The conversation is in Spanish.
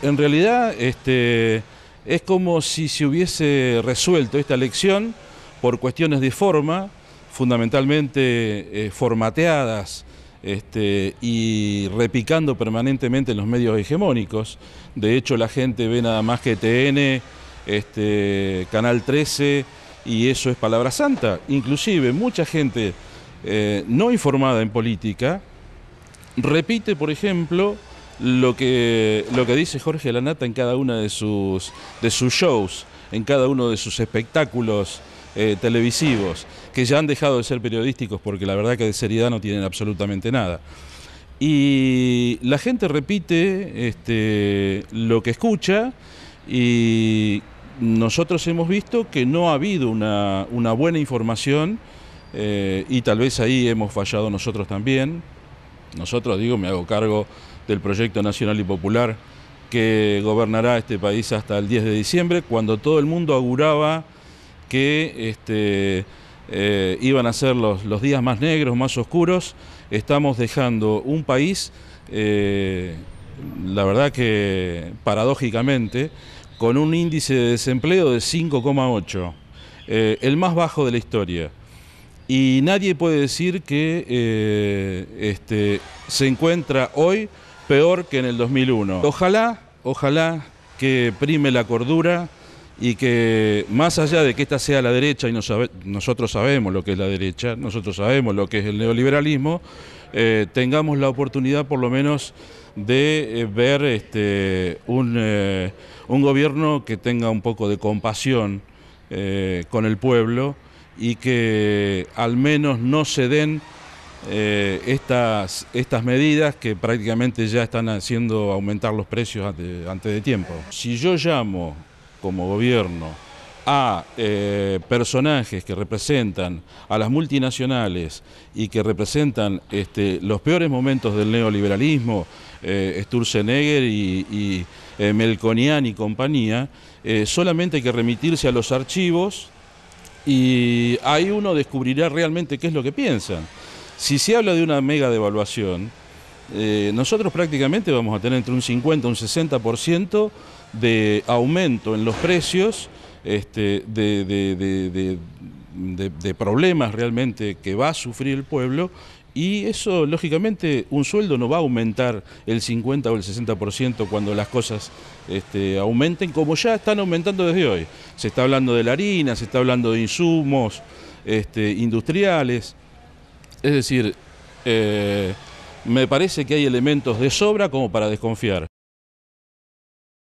En realidad este, es como si se hubiese resuelto esta elección por cuestiones de forma, fundamentalmente eh, formateadas este, y repicando permanentemente en los medios hegemónicos. De hecho, la gente ve nada más que TN, este, Canal 13, y eso es palabra santa. Inclusive mucha gente eh, no informada en política repite, por ejemplo, lo que, dice Jorge Lanata en cada uno de sus, de sus shows, en cada uno de sus espectáculos eh, televisivos, que ya han dejado de ser periodísticos porque la verdad que de seriedad no tienen absolutamente nada. Y la gente repite este, lo que escucha y nosotros hemos visto que no ha habido una, buena información eh, y tal vez ahí hemos fallado nosotros también. Nosotros, digo, me hago cargo del proyecto nacional y popular que gobernará este país hasta el 10 de diciembre, cuando todo el mundo auguraba que este, eh, iban a ser los, días más negros, más oscuros, estamos dejando un país, eh, la verdad que paradójicamente, con un índice de desempleo de 5,8, eh, el más bajo de la historia y nadie puede decir que eh, este, se encuentra hoy peor que en el 2001. Ojalá, ojalá que prime la cordura y que más allá de que esta sea la derecha, y nosotros sabemos lo que es la derecha, nosotros sabemos lo que es el neoliberalismo, eh, tengamos la oportunidad por lo menos de eh, ver este, un, gobierno que tenga un poco de compasión con el pueblo y que al menos no se den eh, estas, estas medidas que prácticamente ya están haciendo aumentar los precios antes de tiempo. Si yo llamo como gobierno a eh, personajes que representan a las multinacionales y que representan este, los peores momentos del neoliberalismo, eh, Sturzenegger y, Melconian y compañía, solamente hay que remitirse a los archivos y ahí uno descubrirá realmente qué es lo que piensan. Si se habla de una mega devaluación, eh, nosotros prácticamente vamos a tener entre un 50 y un 60% de aumento en los precios, este, de problemas realmente que va a sufrir el pueblo y eso, lógicamente, un sueldo no va a aumentar el 50 o el 60% cuando las cosas este, aumenten, como ya están aumentando desde hoy. Se está hablando de la harina, se está hablando de insumos este, industriales. Es decir, eh, me parece que hay elementos de sobra como para desconfiar.